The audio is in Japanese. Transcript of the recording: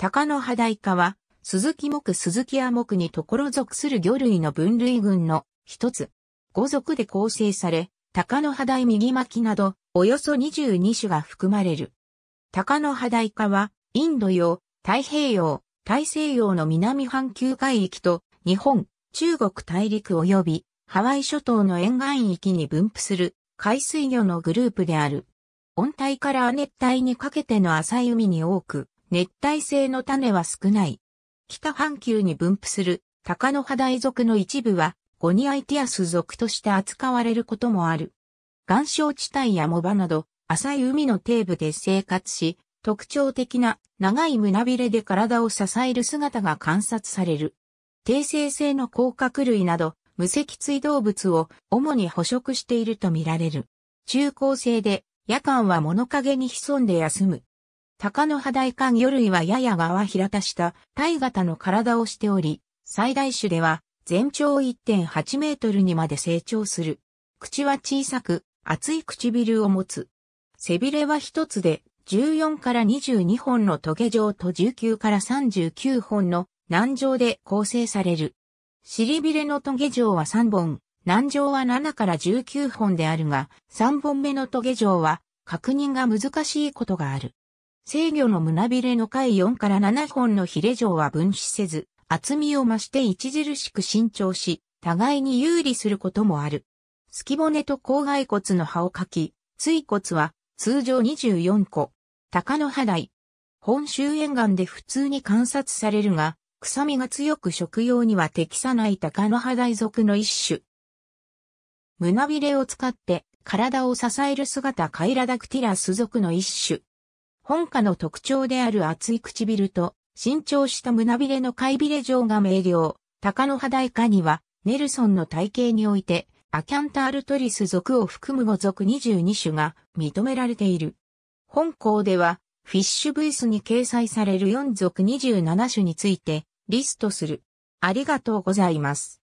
高野肌大カは、鈴木木鈴木亜木に所属する魚類の分類群の一つ。五属で構成され、高野肌大右巻きなど、およそ22種が含まれる。高野肌大カは、インド洋、太平洋、大西洋の南半球海域と、日本、中国大陸及び、ハワイ諸島の沿岸域に分布する、海水魚のグループである。温帯から亜熱帯にかけての浅い海に多く、熱帯性の種は少ない。北半球に分布する高野肌大属の一部はゴニアイティアス属として扱われることもある。岩礁地帯や藻場など浅い海の底部で生活し、特徴的な長い胸びれで体を支える姿が観察される。低生性の甲殻類など無脊椎動物を主に捕食しているとみられる。中高生で夜間は物陰に潜んで休む。鷹の葉大寒魚類はやや側平たした体型の体をしており、最大種では全長1.8メートルにまで成長する。口は小さく、厚い唇を持つ。背びれは一つで14から22本のトゲ状と19から39本の軟状で構成される。尻びれのトゲ状は3本、軟状は7から19本であるが、3本目のトゲ状は確認が難しいことがある。制御の胸びれの回4から7本のヒレ状は分子せず、厚みを増して著しく伸長し、互いに有利することもある。隙骨と後骸骨の葉をかき、椎骨は通常24個。鷹の肌台。本州沿岸で普通に観察されるが、臭みが強く食用には適さない鷹の肌台属の一種。胸びれを使って体を支える姿カイラダクティラス属の一種。本家の特徴である厚い唇と、伸長した胸びれの貝びれ状が明瞭。鷹の肌以下には、ネルソンの体系において、アキャンタールトリス属を含む5属22種が認められている。本校では、フィッシュブイスに掲載される4属27種についてリストする。ありがとうございます。